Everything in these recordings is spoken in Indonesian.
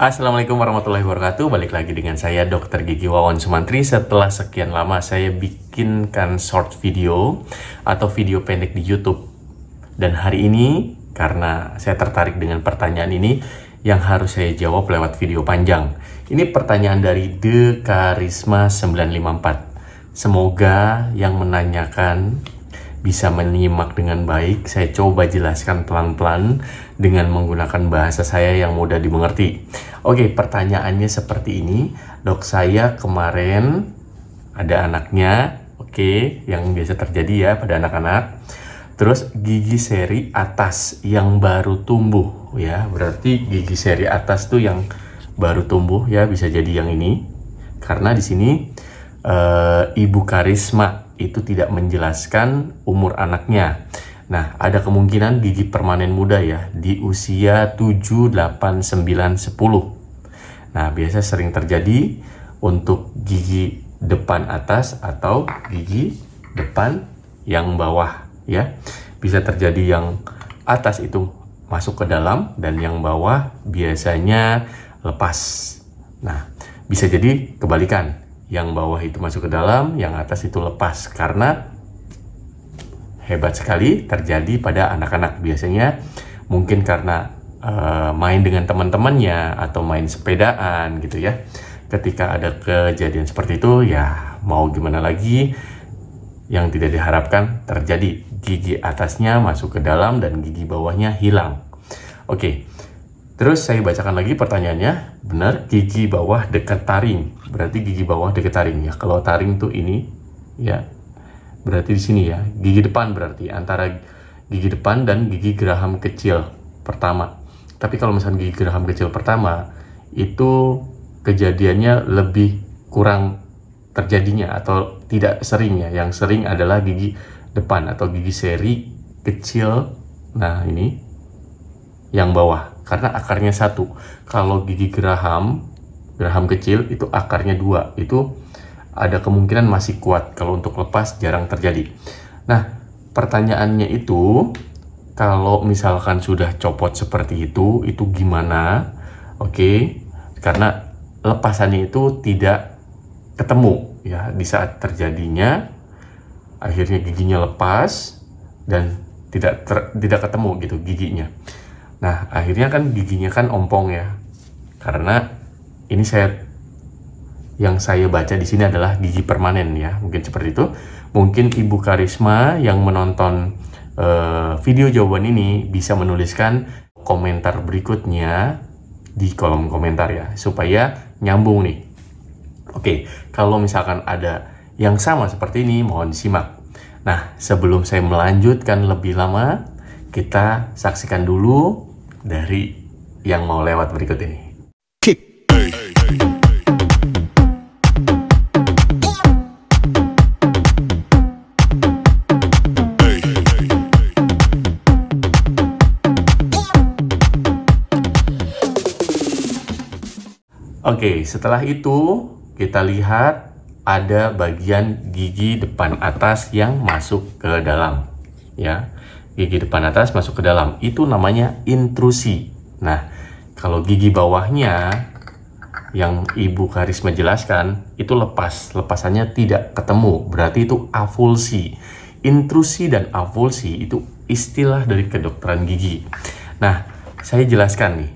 Assalamualaikum warahmatullahi wabarakatuh Balik lagi dengan saya Dokter Gigi Wawan Sumantri Setelah sekian lama saya bikinkan short video Atau video pendek di Youtube Dan hari ini karena saya tertarik dengan pertanyaan ini Yang harus saya jawab lewat video panjang Ini pertanyaan dari The Karisma 954 Semoga yang menanyakan bisa menyimak dengan baik, saya coba jelaskan pelan-pelan dengan menggunakan bahasa saya yang mudah dimengerti. Oke, pertanyaannya seperti ini. Dok, saya kemarin ada anaknya, oke, yang biasa terjadi ya pada anak-anak. Terus gigi seri atas yang baru tumbuh ya, berarti gigi seri atas tuh yang baru tumbuh ya bisa jadi yang ini. Karena di sini e, ibu karisma itu tidak menjelaskan umur anaknya. Nah, ada kemungkinan gigi permanen muda ya di usia 7, 8, 9, 10. Nah, biasa sering terjadi untuk gigi depan atas atau gigi depan yang bawah ya. Bisa terjadi yang atas itu masuk ke dalam dan yang bawah biasanya lepas. Nah, bisa jadi kebalikan yang bawah itu masuk ke dalam, yang atas itu lepas karena hebat sekali terjadi pada anak-anak biasanya mungkin karena uh, main dengan teman-temannya atau main sepedaan gitu ya. Ketika ada kejadian seperti itu ya mau gimana lagi yang tidak diharapkan terjadi. Gigi atasnya masuk ke dalam dan gigi bawahnya hilang. Oke. Okay Terus saya bacakan lagi pertanyaannya, benar gigi bawah dekat taring, berarti gigi bawah dekat taring ya. Kalau taring tuh ini, ya berarti di sini ya, gigi depan berarti antara gigi depan dan gigi geraham kecil pertama. Tapi kalau misalnya gigi geraham kecil pertama itu kejadiannya lebih kurang terjadinya atau tidak sering ya. Yang sering adalah gigi depan atau gigi seri kecil. Nah ini yang bawah karena akarnya satu. Kalau gigi geraham, geraham kecil itu akarnya dua. Itu ada kemungkinan masih kuat. Kalau untuk lepas jarang terjadi. Nah, pertanyaannya itu kalau misalkan sudah copot seperti itu, itu gimana? Oke, okay? karena lepasannya itu tidak ketemu ya di saat terjadinya akhirnya giginya lepas dan tidak ter, tidak ketemu gitu giginya. Nah, akhirnya kan giginya kan ompong ya. Karena ini saya yang saya baca di sini adalah gigi permanen ya, mungkin seperti itu. Mungkin Ibu Karisma yang menonton uh, video jawaban ini bisa menuliskan komentar berikutnya di kolom komentar ya, supaya nyambung nih. Oke, kalau misalkan ada yang sama seperti ini, mohon simak. Nah, sebelum saya melanjutkan lebih lama, kita saksikan dulu dari yang mau lewat berikut ini. Oke, okay, setelah itu kita lihat ada bagian gigi depan atas yang masuk ke dalam, ya gigi depan atas masuk ke dalam. Itu namanya intrusi. Nah, kalau gigi bawahnya yang Ibu Karis menjelaskan itu lepas, lepasannya tidak ketemu. Berarti itu avulsi. Intrusi dan avulsi itu istilah dari kedokteran gigi. Nah, saya jelaskan nih.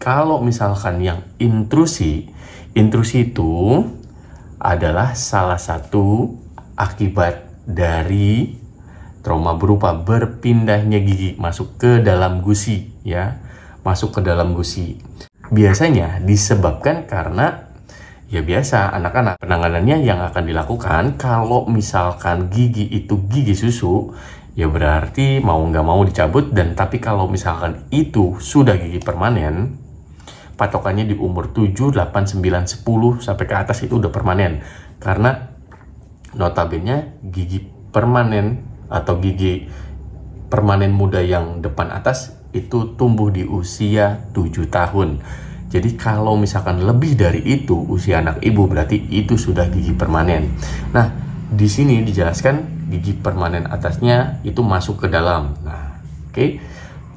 Kalau misalkan yang intrusi, intrusi itu adalah salah satu akibat dari Trauma berupa berpindahnya gigi masuk ke dalam gusi ya, masuk ke dalam gusi. Biasanya disebabkan karena ya biasa anak-anak penanganannya yang akan dilakukan kalau misalkan gigi itu gigi susu ya berarti mau nggak mau dicabut dan tapi kalau misalkan itu sudah gigi permanen patokannya di umur 7, 8, 9, 10 sampai ke atas itu udah permanen karena notabene gigi permanen atau gigi permanen muda yang depan atas itu tumbuh di usia 7 tahun. Jadi kalau misalkan lebih dari itu usia anak ibu berarti itu sudah gigi permanen. Nah, di sini dijelaskan gigi permanen atasnya itu masuk ke dalam. Nah, oke. Okay.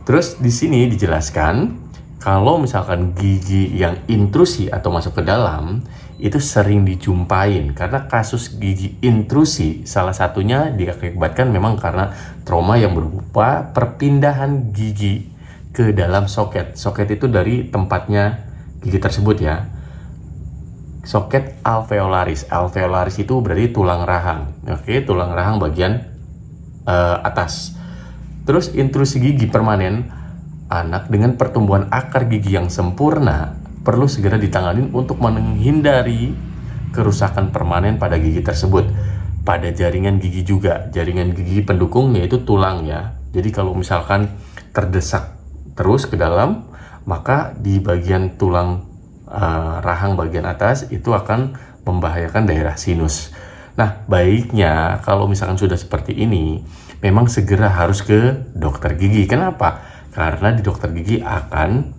Terus di sini dijelaskan kalau misalkan gigi yang intrusi atau masuk ke dalam itu sering dijumpain karena kasus gigi intrusi salah satunya diakibatkan memang karena trauma yang berupa perpindahan gigi ke dalam soket. Soket itu dari tempatnya gigi tersebut ya. Soket alveolaris. Alveolaris itu berarti tulang rahang. Oke, tulang rahang bagian uh, atas. Terus intrusi gigi permanen anak dengan pertumbuhan akar gigi yang sempurna perlu segera ditangani untuk menghindari kerusakan permanen pada gigi tersebut. Pada jaringan gigi juga, jaringan gigi pendukung yaitu tulang ya. Jadi kalau misalkan terdesak terus ke dalam, maka di bagian tulang uh, rahang bagian atas itu akan membahayakan daerah sinus. Nah, baiknya kalau misalkan sudah seperti ini, memang segera harus ke dokter gigi. Kenapa? Karena di dokter gigi akan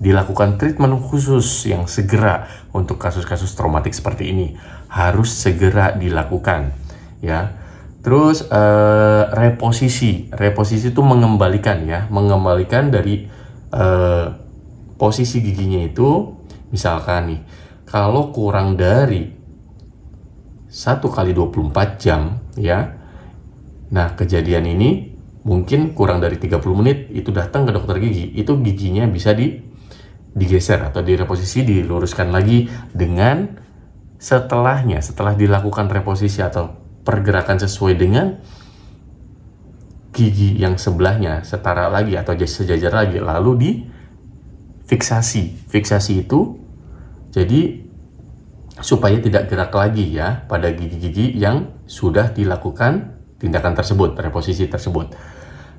dilakukan treatment khusus yang segera untuk kasus-kasus traumatik seperti ini harus segera dilakukan ya terus eh, reposisi reposisi itu mengembalikan ya mengembalikan dari eh, posisi giginya itu misalkan nih kalau kurang dari satu kali 24 jam ya nah kejadian ini mungkin kurang dari 30 menit itu datang ke dokter gigi itu giginya bisa di digeser atau direposisi diluruskan lagi dengan setelahnya setelah dilakukan reposisi atau pergerakan sesuai dengan gigi yang sebelahnya setara lagi atau sejajar lagi lalu di fiksasi fiksasi itu jadi supaya tidak gerak lagi ya pada gigi-gigi yang sudah dilakukan tindakan tersebut reposisi tersebut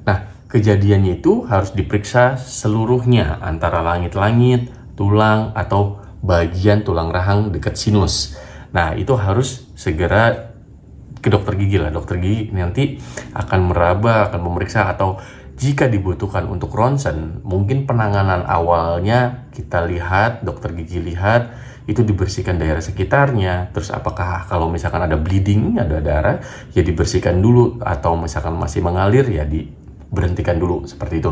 nah Kejadiannya itu harus diperiksa seluruhnya antara langit-langit, tulang, atau bagian tulang rahang dekat sinus. Nah, itu harus segera ke dokter gigi lah. Dokter gigi nanti akan meraba, akan memeriksa atau jika dibutuhkan untuk ronsen, mungkin penanganan awalnya kita lihat, dokter gigi lihat, itu dibersihkan daerah sekitarnya. Terus apakah kalau misalkan ada bleeding, ada darah, ya dibersihkan dulu atau misalkan masih mengalir ya di berhentikan dulu seperti itu.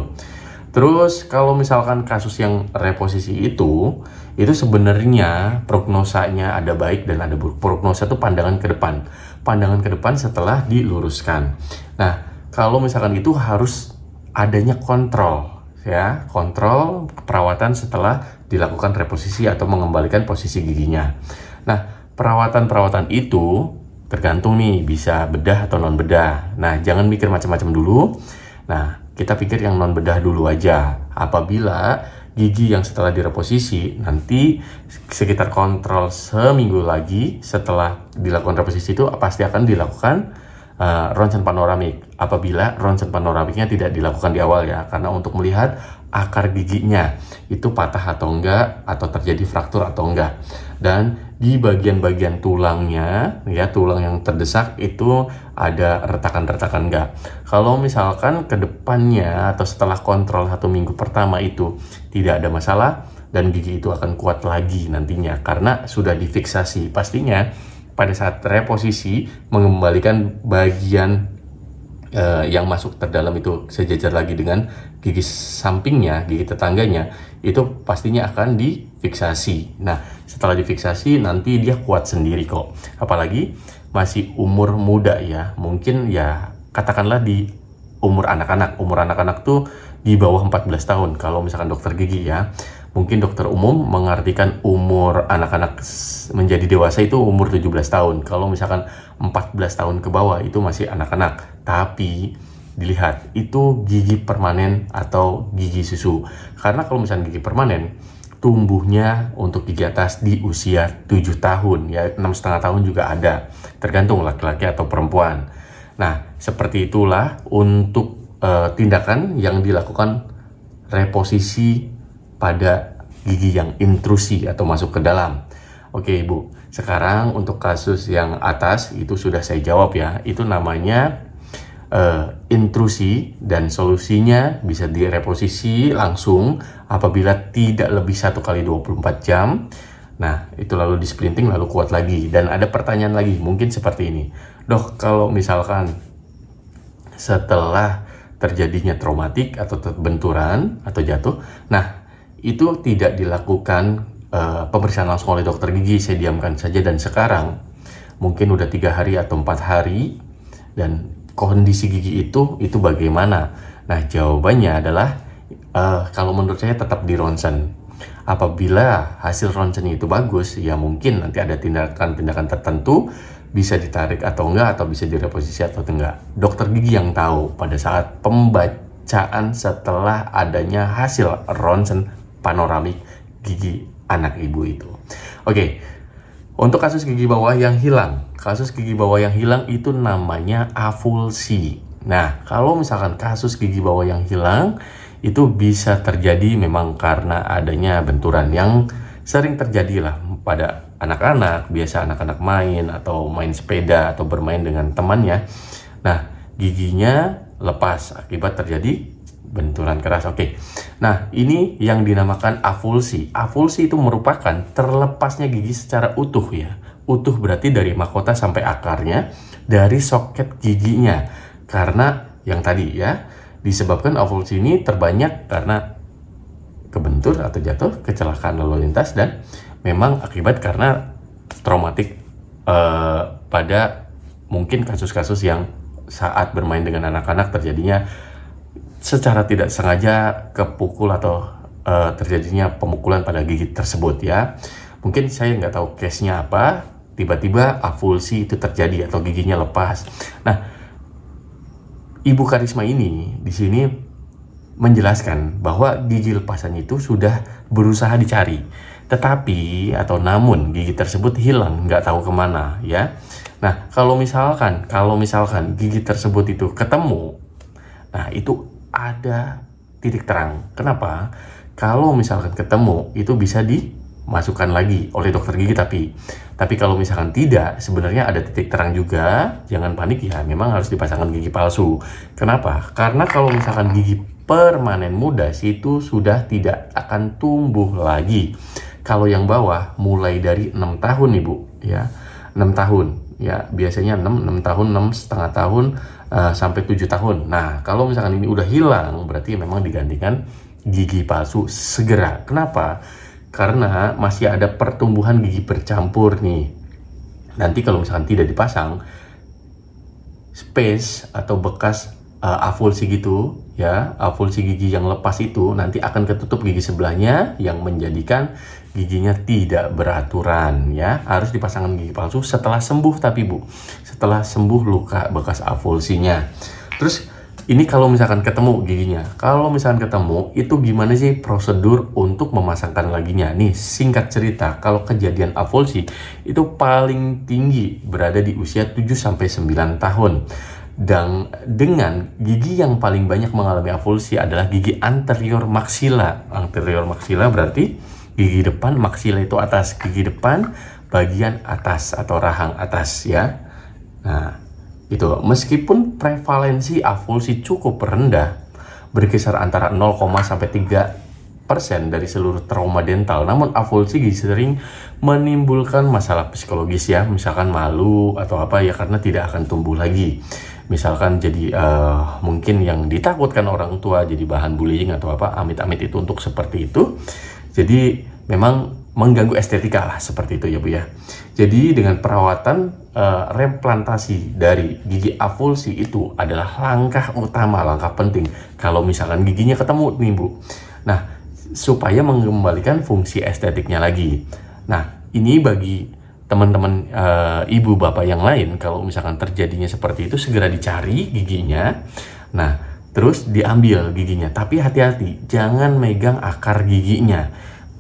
Terus kalau misalkan kasus yang reposisi itu, itu sebenarnya prognosanya ada baik dan ada buruk. Prognosa itu pandangan ke depan. Pandangan ke depan setelah diluruskan. Nah, kalau misalkan itu harus adanya kontrol ya kontrol perawatan setelah dilakukan reposisi atau mengembalikan posisi giginya. Nah, perawatan-perawatan itu tergantung nih bisa bedah atau non bedah. Nah, jangan mikir macam-macam dulu. Nah, kita pikir yang non bedah dulu aja. Apabila gigi yang setelah direposisi nanti sekitar kontrol seminggu lagi setelah dilakukan reposisi itu pasti akan dilakukan uh, ronsen panoramik apabila ronsen panoramiknya tidak dilakukan di awal ya karena untuk melihat akar giginya itu patah atau enggak atau terjadi fraktur atau enggak dan di bagian-bagian tulangnya ya tulang yang terdesak itu ada retakan-retakan enggak kalau misalkan ke depannya atau setelah kontrol satu minggu pertama itu tidak ada masalah dan gigi itu akan kuat lagi nantinya karena sudah difiksasi pastinya pada saat reposisi mengembalikan bagian uh, yang masuk terdalam itu sejajar lagi dengan gigi sampingnya, gigi tetangganya, itu pastinya akan difiksasi. Nah, setelah difiksasi nanti dia kuat sendiri kok. Apalagi masih umur muda ya, mungkin ya katakanlah di umur anak-anak. Umur anak-anak tuh di bawah 14 tahun kalau misalkan dokter gigi ya. Mungkin dokter umum mengartikan umur anak-anak menjadi dewasa itu umur 17 tahun. Kalau misalkan 14 tahun ke bawah itu masih anak-anak tapi dilihat itu gigi permanen atau gigi susu. Karena kalau misalnya gigi permanen, tumbuhnya untuk gigi atas di usia 7 tahun ya enam setengah tahun juga ada tergantung laki-laki atau perempuan nah seperti itulah untuk e, tindakan yang dilakukan reposisi pada gigi yang intrusi atau masuk ke dalam oke ibu sekarang untuk kasus yang atas itu sudah saya jawab ya itu namanya uh, intrusi dan solusinya bisa direposisi langsung apabila tidak lebih satu kali 24 jam. Nah, itu lalu displinting lalu kuat lagi dan ada pertanyaan lagi mungkin seperti ini. Dok, kalau misalkan setelah terjadinya traumatik atau benturan atau jatuh, nah itu tidak dilakukan uh, pemeriksaan langsung oleh dokter gigi, saya diamkan saja dan sekarang mungkin udah tiga hari atau empat hari dan kondisi gigi itu itu bagaimana? Nah, jawabannya adalah uh, kalau menurut saya tetap di ronsen. Apabila hasil ronsen itu bagus, ya mungkin nanti ada tindakan-tindakan tertentu bisa ditarik atau enggak atau bisa direposisi atau enggak. Dokter gigi yang tahu pada saat pembacaan setelah adanya hasil ronsen panoramik gigi anak ibu itu. Oke, okay, untuk kasus gigi bawah yang hilang, kasus gigi bawah yang hilang itu namanya avulsi. Nah, kalau misalkan kasus gigi bawah yang hilang, itu bisa terjadi memang karena adanya benturan yang sering terjadi lah pada anak-anak, biasa anak-anak main atau main sepeda atau bermain dengan temannya. Nah, giginya lepas akibat terjadi benturan keras. Oke. Okay. Nah, ini yang dinamakan avulsi. Avulsi itu merupakan terlepasnya gigi secara utuh ya. Utuh berarti dari mahkota sampai akarnya, dari soket giginya. Karena yang tadi ya, disebabkan avulsi ini terbanyak karena kebentur atau jatuh, kecelakaan lalu lintas dan memang akibat karena traumatik eh, pada mungkin kasus-kasus yang saat bermain dengan anak-anak terjadinya secara tidak sengaja kepukul atau uh, terjadinya pemukulan pada gigi tersebut ya. Mungkin saya nggak tahu case-nya apa, tiba-tiba avulsi itu terjadi atau giginya lepas. Nah, Ibu Karisma ini di sini menjelaskan bahwa gigi lepasan itu sudah berusaha dicari, tetapi atau namun gigi tersebut hilang, nggak tahu kemana ya. Nah, kalau misalkan, kalau misalkan gigi tersebut itu ketemu, nah itu ada titik terang. Kenapa? Kalau misalkan ketemu itu bisa dimasukkan lagi oleh dokter gigi tapi tapi kalau misalkan tidak sebenarnya ada titik terang juga jangan panik ya memang harus dipasangkan gigi palsu kenapa karena kalau misalkan gigi permanen muda, situ sudah tidak akan tumbuh lagi kalau yang bawah mulai dari 6 tahun ibu ya 6 tahun ya biasanya 6 6 tahun 6 setengah tahun Eh, sampai 7 tahun. Nah, kalau misalkan ini udah hilang, berarti memang digantikan gigi palsu segera. Kenapa? Karena masih ada pertumbuhan gigi bercampur nih. Nanti kalau misalkan tidak dipasang, space atau bekas uh, avulsi gitu ya avulsi gigi yang lepas itu nanti akan ketutup gigi sebelahnya yang menjadikan giginya tidak beraturan ya harus dipasangkan gigi palsu setelah sembuh tapi bu setelah sembuh luka bekas avulsinya terus ini kalau misalkan ketemu giginya kalau misalkan ketemu itu gimana sih prosedur untuk memasangkan laginya nih singkat cerita kalau kejadian avulsi itu paling tinggi berada di usia 7-9 tahun dan dengan gigi yang paling banyak mengalami avulsi adalah gigi anterior maksila anterior maksila berarti gigi depan maksila itu atas gigi depan bagian atas atau rahang atas ya nah itu meskipun prevalensi avulsi cukup rendah berkisar antara 0, sampai 3 persen dari seluruh trauma dental namun avulsi gigi sering menimbulkan masalah psikologis ya misalkan malu atau apa ya karena tidak akan tumbuh lagi misalkan jadi uh, mungkin yang ditakutkan orang tua jadi bahan bullying atau apa amit-amit itu untuk seperti itu jadi memang mengganggu estetika lah seperti itu ya Bu ya. Jadi dengan perawatan uh, replantasi dari gigi avulsi itu adalah langkah utama, langkah penting kalau misalkan giginya ketemu nih Bu. Nah, supaya mengembalikan fungsi estetiknya lagi. Nah, ini bagi teman-teman e, ibu bapak yang lain kalau misalkan terjadinya seperti itu segera dicari giginya. Nah, terus diambil giginya. Tapi hati-hati, jangan megang akar giginya.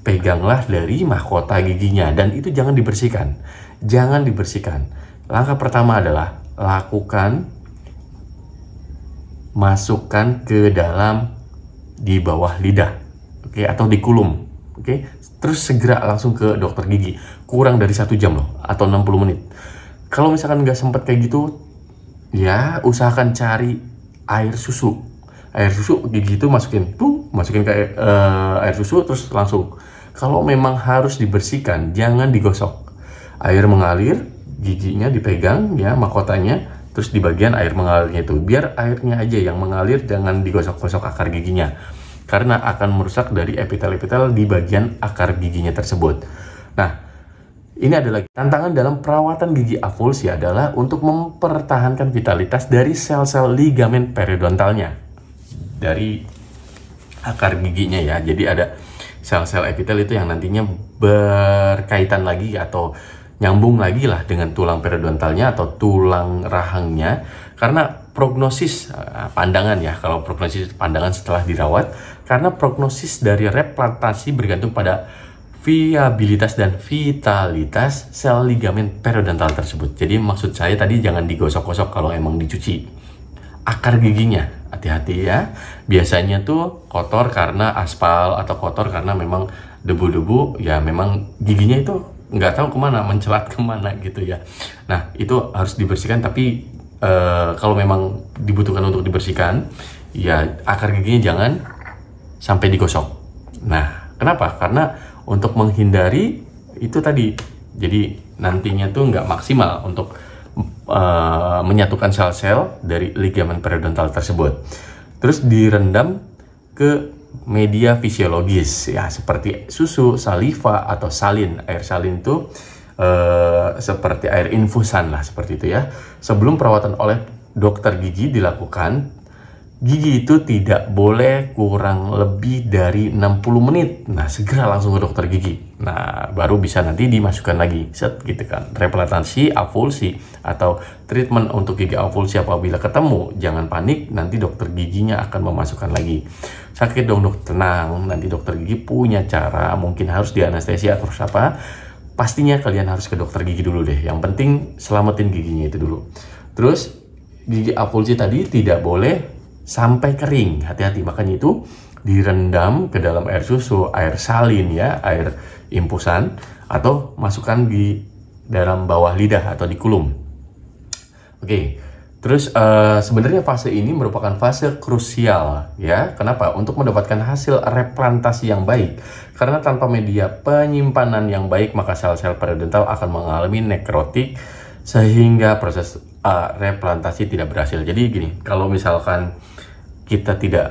Peganglah dari mahkota giginya dan itu jangan dibersihkan. Jangan dibersihkan. Langkah pertama adalah lakukan masukkan ke dalam di bawah lidah. Oke, okay? atau di kulum. Oke, okay? terus segera langsung ke dokter gigi. Kurang dari satu jam loh, atau 60 menit. Kalau misalkan nggak sempat kayak gitu, ya usahakan cari air susu air susu gigi itu masukin tuh masukin ke air, uh, eh, air susu terus langsung kalau memang harus dibersihkan jangan digosok air mengalir giginya dipegang ya mahkotanya terus di bagian air mengalirnya itu biar airnya aja yang mengalir jangan digosok-gosok akar giginya karena akan merusak dari epitel-epitel di bagian akar giginya tersebut nah ini adalah tantangan dalam perawatan gigi avulsi adalah untuk mempertahankan vitalitas dari sel-sel ligamen periodontalnya. Dari akar giginya ya. Jadi ada sel-sel epitel itu yang nantinya berkaitan lagi atau nyambung lagi lah dengan tulang periodontalnya atau tulang rahangnya karena prognosis eh, pandangan ya kalau prognosis pandangan setelah dirawat karena prognosis dari replantasi bergantung pada viabilitas dan vitalitas sel ligamen periodontal tersebut. Jadi maksud saya tadi jangan digosok-gosok kalau emang dicuci. Akar giginya, hati-hati ya. Biasanya tuh kotor karena aspal atau kotor karena memang debu-debu, ya memang giginya itu nggak tahu kemana, mencelat kemana gitu ya. Nah itu harus dibersihkan tapi e, kalau memang dibutuhkan untuk dibersihkan, ya akar giginya jangan sampai digosok. Nah kenapa? Karena untuk menghindari itu tadi. Jadi nantinya tuh nggak maksimal untuk uh, menyatukan sel-sel dari ligamen periodontal tersebut. Terus direndam ke media fisiologis ya seperti susu, saliva atau salin. Air salin itu uh, eh, seperti air infusan lah seperti itu ya. Sebelum perawatan oleh dokter gigi dilakukan, Gigi itu tidak boleh kurang lebih dari 60 menit. Nah, segera langsung ke dokter gigi. Nah, baru bisa nanti dimasukkan lagi. Set gitu kan. Replantasi avulsi atau treatment untuk gigi avulsi apabila ketemu, jangan panik, nanti dokter giginya akan memasukkan lagi. Sakit dong, dok. Tenang, nanti dokter gigi punya cara, mungkin harus di dianestesi atau apa. Pastinya kalian harus ke dokter gigi dulu deh. Yang penting selamatin giginya itu dulu. Terus gigi avulsi tadi tidak boleh sampai kering. Hati-hati, makanya itu direndam ke dalam air susu, air salin ya, air impusan atau masukkan di dalam bawah lidah atau di kulum. Oke. Terus uh, sebenarnya fase ini merupakan fase krusial ya. Kenapa? Untuk mendapatkan hasil replantasi yang baik. Karena tanpa media penyimpanan yang baik maka sel-sel periodontal akan mengalami nekrotik sehingga proses uh, replantasi tidak berhasil. Jadi gini, kalau misalkan kita tidak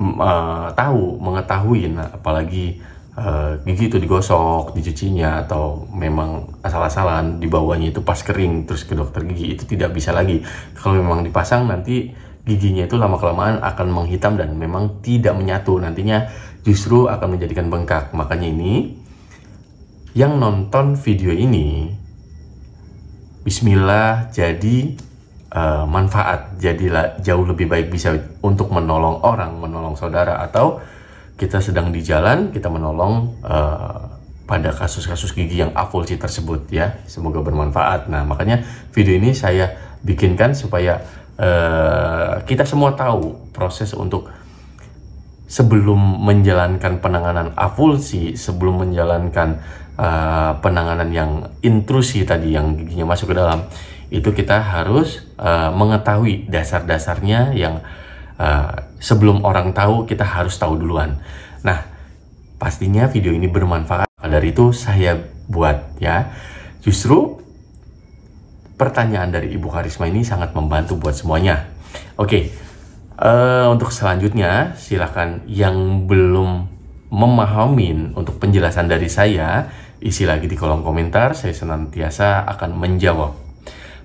uh, tahu mengetahui nah, apalagi uh, gigi itu digosok dicucinya atau memang asal-asalan dibawanya itu pas kering terus ke dokter gigi itu tidak bisa lagi kalau memang dipasang nanti giginya itu lama kelamaan akan menghitam dan memang tidak menyatu nantinya justru akan menjadikan bengkak makanya ini yang nonton video ini Bismillah jadi uh, manfaat jadilah jauh lebih baik bisa untuk menolong orang menolong saudara atau kita sedang di jalan kita menolong uh, pada kasus-kasus gigi yang avulsi tersebut ya semoga bermanfaat nah makanya video ini saya bikinkan supaya uh, kita semua tahu proses untuk sebelum menjalankan penanganan avulsi sebelum menjalankan uh, penanganan yang intrusi tadi yang giginya masuk ke dalam itu kita harus uh, mengetahui dasar-dasarnya yang uh, sebelum orang tahu kita harus tahu duluan. Nah, pastinya video ini bermanfaat. Dari itu saya buat ya. Justru pertanyaan dari Ibu Karisma ini sangat membantu buat semuanya. Oke, uh, untuk selanjutnya silakan yang belum memahami untuk penjelasan dari saya, isi lagi di kolom komentar. Saya senantiasa akan menjawab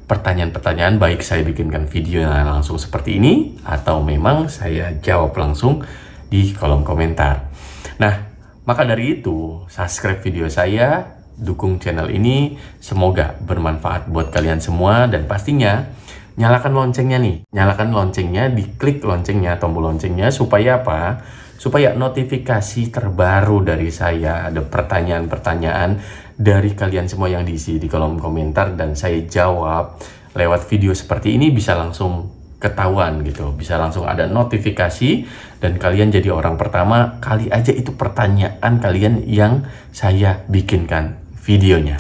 pertanyaan-pertanyaan baik saya bikinkan video yang langsung seperti ini atau memang saya jawab langsung di kolom komentar. Nah, maka dari itu subscribe video saya, dukung channel ini, semoga bermanfaat buat kalian semua dan pastinya nyalakan loncengnya nih. Nyalakan loncengnya, diklik loncengnya, tombol loncengnya supaya apa? Supaya notifikasi terbaru dari saya ada pertanyaan-pertanyaan dari kalian semua yang diisi di kolom komentar dan saya jawab lewat video seperti ini bisa langsung ketahuan gitu bisa langsung ada notifikasi dan kalian jadi orang pertama kali aja itu pertanyaan kalian yang saya bikinkan videonya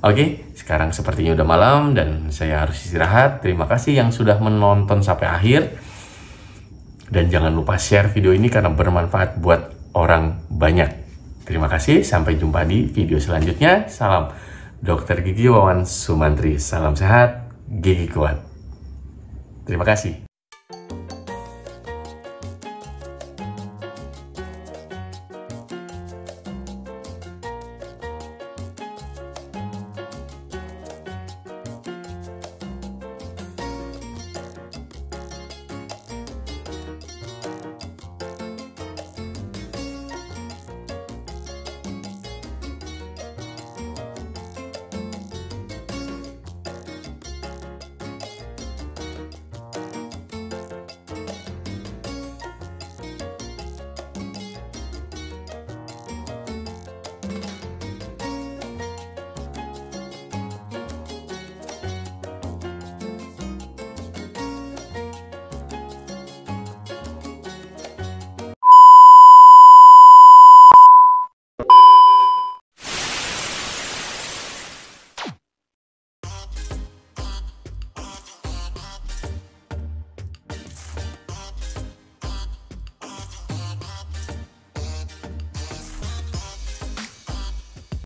oke sekarang sepertinya udah malam dan saya harus istirahat terima kasih yang sudah menonton sampai akhir dan jangan lupa share video ini karena bermanfaat buat orang banyak Terima kasih, sampai jumpa di video selanjutnya. Salam Dokter Gigi Wawan Sumantri. Salam sehat, gigi kuat. Terima kasih.